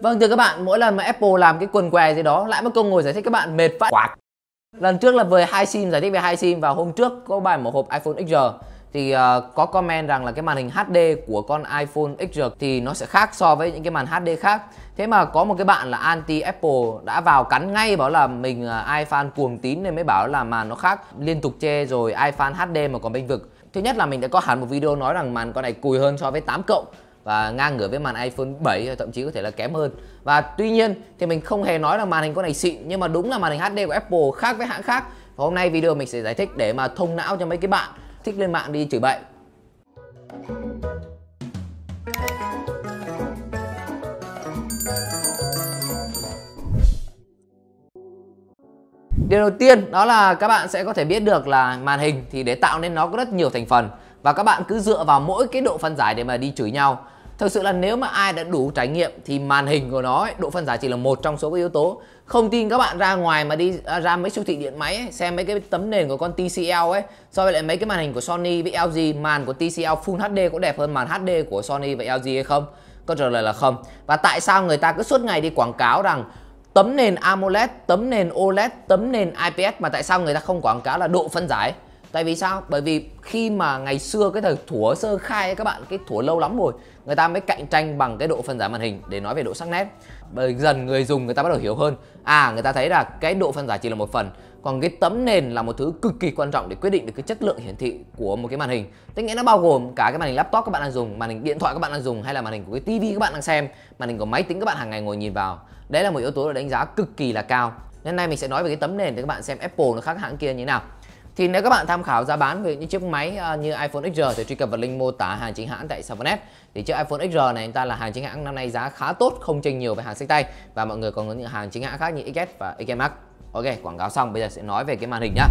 Vâng thưa các bạn, mỗi lần mà Apple làm cái quần què gì đó, lại mất công ngồi giải thích các bạn mệt vãi. Quạt. Lần trước là về hai sim giải thích về hai sim và hôm trước có bài mở hộp iPhone XR thì uh, có comment rằng là cái màn hình HD của con iPhone XR thì nó sẽ khác so với những cái màn HD khác. Thế mà có một cái bạn là anti Apple đã vào cắn ngay bảo là mình uh, iPhone cuồng tín nên mới bảo là màn nó khác, liên tục chê rồi iPhone HD mà còn bênh vực. Thứ nhất là mình đã có hẳn một video nói rằng màn con này cùi hơn so với 8 cộng và ngang ngửa với màn iPhone 7 thậm chí có thể là kém hơn và tuy nhiên thì mình không hề nói là màn hình con này xịn nhưng mà đúng là màn hình HD của Apple khác với hãng khác và hôm nay video mình sẽ giải thích để mà thông não cho mấy cái bạn thích lên mạng đi chửi bậy Điều đầu tiên đó là các bạn sẽ có thể biết được là màn hình thì để tạo nên nó có rất nhiều thành phần và các bạn cứ dựa vào mỗi cái độ phân giải để mà đi chửi nhau thực sự là nếu mà ai đã đủ trải nghiệm thì màn hình của nó ấy, độ phân giải chỉ là một trong số các yếu tố không tin các bạn ra ngoài mà đi à, ra mấy siêu thị điện máy ấy, xem mấy cái tấm nền của con TCL ấy so với lại mấy cái màn hình của Sony với LG màn của TCL Full HD cũng đẹp hơn màn HD của Sony và LG hay không câu trả lời là không và tại sao người ta cứ suốt ngày đi quảng cáo rằng tấm nền AMOLED tấm nền OLED tấm nền IPS mà tại sao người ta không quảng cáo là độ phân giải tại vì sao bởi vì khi mà ngày xưa cái thời thủa sơ khai ấy, các bạn cái thủa lâu lắm rồi người ta mới cạnh tranh bằng cái độ phân giải màn hình để nói về độ sắc nét bởi dần người dùng người ta bắt đầu hiểu hơn à người ta thấy là cái độ phân giải chỉ là một phần còn cái tấm nền là một thứ cực kỳ quan trọng để quyết định được cái chất lượng hiển thị của một cái màn hình tức nghĩa nó bao gồm cả cái màn hình laptop các bạn đang dùng màn hình điện thoại các bạn đang dùng hay là màn hình của cái tivi các bạn đang xem màn hình của máy tính các bạn hàng ngày ngồi nhìn vào đấy là một yếu tố được đánh giá cực kỳ là cao nên nay mình sẽ nói về cái tấm nền để các bạn xem apple nó khác hãng kia như thế nào thì nếu các bạn tham khảo giá bán về những chiếc máy ờ, như iPhone XR thì truy cập vào link mô tả hàng chính hãng tại Savonet thì chiếc iPhone XR này anh ta là hàng chính hãng năm nay giá khá tốt không chênh nhiều về hàng sách tay và mọi người còn có những hàng chính hãng khác như XS và XS Ok quảng cáo xong bây giờ sẽ nói về cái màn hình nhá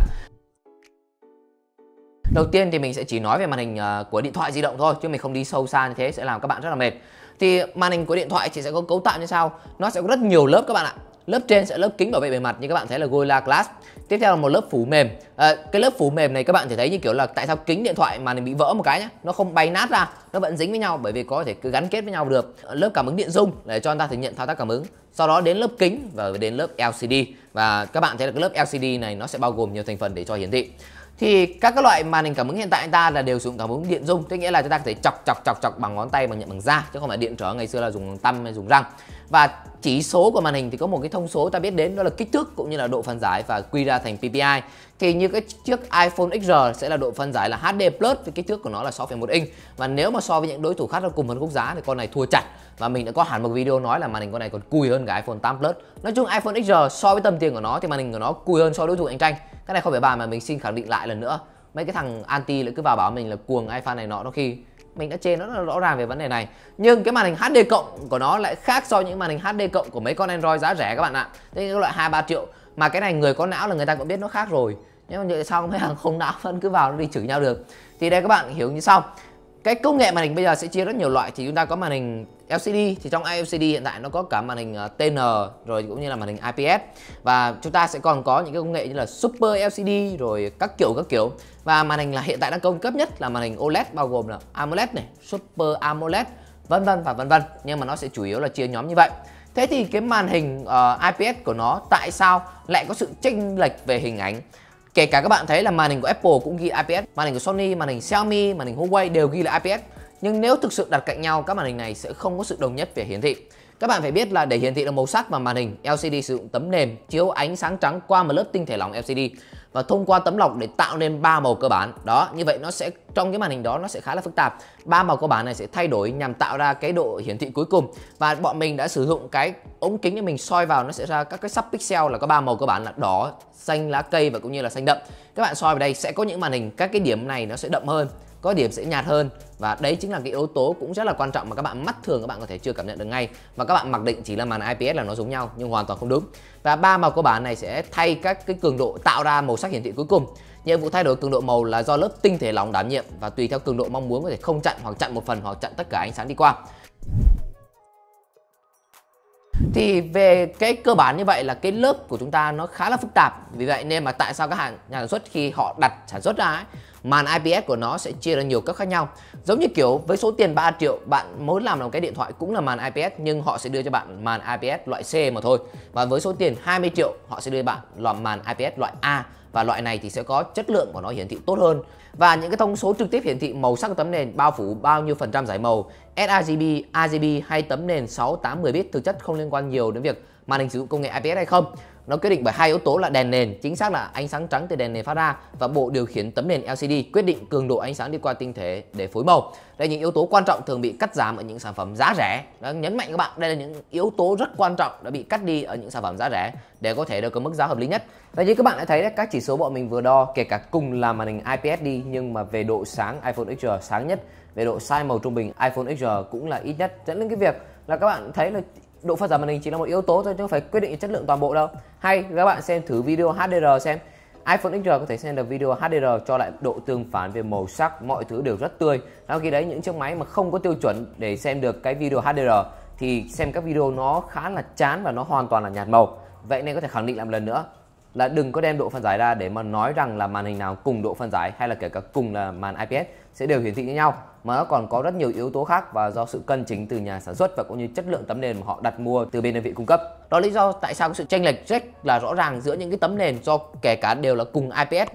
Đầu tiên thì mình sẽ chỉ nói về màn hình ờ, của điện thoại di động thôi chứ mình không đi sâu xa như thế sẽ làm các bạn rất là mệt. Thì màn hình của điện thoại chỉ sẽ có cấu tạo như sau. Nó sẽ có rất nhiều lớp các bạn ạ. Lớp trên sẽ lớp kính bảo vệ bề mặt như các bạn thấy là Gorilla Glass tiếp theo là một lớp phủ mềm à, cái lớp phủ mềm này các bạn thể thấy như kiểu là tại sao kính điện thoại mà mình bị vỡ một cái nhá nó không bay nát ra nó vẫn dính với nhau bởi vì có thể cứ gắn kết với nhau được ờ, lớp cảm ứng điện dung để cho anh ta thể nhận thao tác cảm ứng sau đó đến lớp kính và đến lớp LCD và các bạn thấy là cái lớp LCD này nó sẽ bao gồm nhiều thành phần để cho hiển thị thì các cái loại màn hình cảm ứng hiện tại ta là đều dùng cảm ứng điện dung tức nghĩa là chúng ta có thể chọc chọc chọc chọc bằng ngón tay bằng nhận bằng da chứ không phải điện trở ngày xưa là dùng tăm hay dùng răng và chỉ số của màn hình thì có một cái thông số ta biết đến đó là kích thước cũng như là độ phân giải và quy ra thành PPI thì như cái chiếc iPhone XR sẽ là độ phân giải là HD Plus với kích thước của nó là 6,1 inch và nếu mà so với những đối thủ khác trong cùng phân khúc giá thì con này thua chặt và mình đã có hẳn một video nói là màn hình con này còn cùi hơn cả iPhone 8 Plus nói chung iPhone XR so với tầm tiền của nó thì màn hình của nó cùi hơn so với đối thủ cạnh tranh cái này không phải bàn mà mình xin khẳng định lại lần nữa mấy cái thằng anti lại cứ vào bảo mình là cuồng iPhone này nọ đôi khi mình đã chê nó rõ ràng về vấn đề này nhưng cái màn hình HD cộng của nó lại khác so với những màn hình HD cộng của mấy con Android giá rẻ các bạn ạ à. thế loại 2 3 triệu mà cái này người có não là người ta cũng biết nó khác rồi nhưng mà sao mấy hàng không não vẫn cứ vào đi chửi nhau được thì đây các bạn hiểu như sau cái công nghệ màn hình bây giờ sẽ chia rất nhiều loại thì chúng ta có màn hình LCD thì trong LCD hiện tại nó có cả màn hình ờ, TN rồi cũng như là màn hình IPS và chúng ta sẽ còn có những cái công nghệ như là Super LCD rồi các kiểu các kiểu và màn hình là hiện tại đang công cấp nhất là màn hình OLED bao gồm là AMOLED này, Super AMOLED vân vân và vân vân nhưng mà nó sẽ chủ yếu là chia nhóm như vậy Thế thì cái màn hình uh, ờ, IPS của nó tại sao lại có sự chênh lệch về hình ảnh? Kể cả các bạn thấy là màn hình của Apple cũng ghi IPS, màn hình của Sony, màn hình Xiaomi, màn hình Huawei đều ghi là IPS. Nhưng nếu thực sự đặt cạnh nhau các màn hình này sẽ không có sự đồng nhất về hiển thị. Các bạn phải biết là để hiển thị được màu sắc và màn hình, LCD sử dụng tấm nền chiếu ánh sáng trắng qua một lớp tinh thể lỏng LCD và thông qua tấm lọc để tạo nên ba màu cơ bản đó như vậy nó sẽ trong cái màn hình đó nó sẽ khá là phức tạp ba màu cơ bản này sẽ thay đổi nhằm tạo ra cái độ hiển thị cuối cùng và bọn mình đã sử dụng cái ống kính để mình soi vào nó sẽ ra các cái sub pixel là có ba màu cơ bản là đỏ xanh lá cây và cũng như là xanh đậm các bạn soi vào đây sẽ có những màn hình các cái điểm này nó sẽ đậm hơn có điểm sẽ nhạt hơn và đấy chính là cái yếu tố cũng rất là quan trọng mà các bạn mắt thường các bạn có thể chưa cảm nhận được ngay và các bạn mặc định chỉ là màn IPS là nó giống nhau nhưng hoàn toàn không đúng và ba màu cơ bản này sẽ thay các cái cường độ tạo ra màu sắc hiển thị cuối cùng nhiệm vụ thay đổi cường độ màu là do lớp tinh thể lỏng đảm nhiệm và tùy theo cường độ mong muốn có thể không chặn hoặc chặn một phần hoặc chặn tất cả ánh sáng đi qua thì về cái cơ bản như vậy là cái lớp của chúng ta nó khá là phức tạp vì vậy nên mà tại sao các hàng nhà sản xuất khi họ đặt sản xuất ra ấy, màn IPS của nó sẽ chia ra nhiều cấp khác nhau giống như kiểu với số tiền 3 triệu bạn muốn làm một cái điện thoại cũng là màn IPS nhưng họ sẽ đưa cho bạn màn IPS loại C mà thôi và với số tiền 20 triệu họ sẽ đưa bạn làm màn IPS loại A và loại này thì sẽ có chất lượng của nó hiển thị tốt hơn và những cái thông số trực tiếp hiển thị màu sắc của tấm nền bao phủ bao nhiêu phần trăm giải màu sRGB, RGB hay tấm nền 6, 8, 10 bit thực chất không liên quan nhiều đến việc màn hình sử dụng công nghệ IPS hay không. Nó quyết định bởi hai yếu tố là đèn nền, chính xác là ánh sáng trắng từ đèn nền phát ra và bộ điều khiển tấm nền LCD quyết định cường độ ánh sáng đi qua tinh thể để phối màu. Đây là những yếu tố quan trọng thường bị cắt giảm ở những sản phẩm giá rẻ. Đó, nhấn mạnh các bạn, đây là những yếu tố rất quan trọng đã bị cắt đi ở những sản phẩm giá rẻ để có thể được có mức giá hợp lý nhất. Và như các bạn đã thấy đấy, các chỉ số bọn mình vừa đo kể cả cùng là màn hình IPS đi nhưng mà về độ sáng iPhone XR sáng nhất, về độ sai màu trung bình iPhone XR giờ cũng là ít nhất dẫn đến cái việc là các bạn thấy là độ phân giải màn hình chỉ là một yếu tố thôi chứ không phải quyết định chất lượng toàn bộ đâu hay các bạn xem thử video HDR xem iPhone XR có thể xem được video HDR cho lại độ tương phản về màu sắc mọi thứ đều rất tươi sau khi đấy những chiếc máy mà không có tiêu chuẩn để xem được cái video HDR thì xem các video nó khá là chán và nó hoàn toàn là nhạt màu vậy nên có thể khẳng định lại một lần nữa là đừng có đem độ phân giải ra để mà nói rằng là màn hình nào cùng độ phân giải hay là kể cả cùng là màn IPS sẽ đều hiển thị như nhau mà nó còn có rất nhiều yếu tố khác và do sự cân chính từ nhà sản xuất và cũng như chất lượng tấm nền mà họ đặt mua từ bên đơn vị cung cấp đó lý do tại sao sự chênh lệch rất là rõ ràng giữa những cái tấm nền do kể cả đều là cùng IPS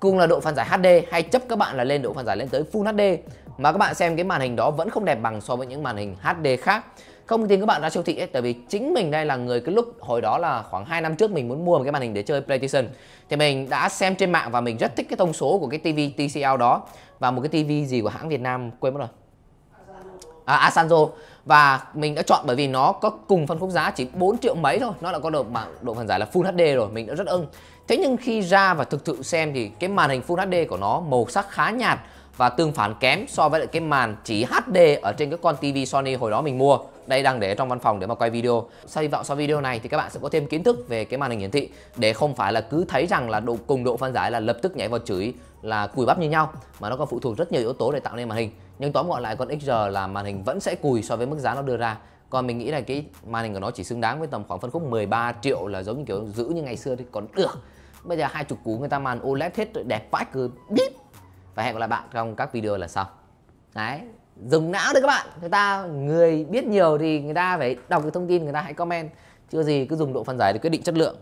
cùng là độ phân giải HD hay chấp các bạn là lên độ phân giải lên tới Full HD mà các bạn xem cái màn hình đó vẫn không đẹp bằng so với những màn hình HD khác không tin các bạn ra siêu thị ấy, tại vì chính mình đây là người cái lúc hồi đó là khoảng 2 năm trước mình muốn mua một cái màn hình để chơi PlayStation thì mình đã xem trên mạng và mình rất thích cái thông số của cái TV TCL đó và một cái TV gì của hãng Việt Nam quên mất rồi à, Asanzo và mình đã chọn bởi vì nó có cùng phân khúc giá chỉ 4 triệu mấy thôi nó đã có độ mạng độ phần giải là Full HD rồi mình đã rất ưng thế nhưng khi ra và thực sự xem thì cái màn hình Full HD của nó màu sắc khá nhạt và tương phản kém so với lại cái màn chỉ HD ở trên cái con TV Sony hồi đó mình mua đây đang để trong văn phòng để mà quay video sau hy vọng sau video này thì các bạn sẽ có thêm kiến thức về cái màn hình hiển thị để không phải là cứ thấy rằng là độ cùng độ phân giải là lập tức nhảy vào chửi là cùi bắp như nhau mà nó còn phụ thuộc rất nhiều yếu tố để tạo nên màn hình nhưng tóm gọn lại con XR là màn hình vẫn sẽ cùi so với mức giá nó đưa ra còn mình nghĩ là cái màn hình của nó chỉ xứng đáng với tầm khoảng phân khúc 13 triệu là giống như kiểu giữ như ngày xưa thì còn được bây giờ hai chục cú người ta màn OLED hết đẹp vãi cứ đít và hẹn gặp lại bạn trong các video lần sau đấy dùng não đấy các bạn người ta người biết nhiều thì người ta phải đọc cái thông tin người ta hãy comment chưa gì cứ dùng độ phân giải để quyết định chất lượng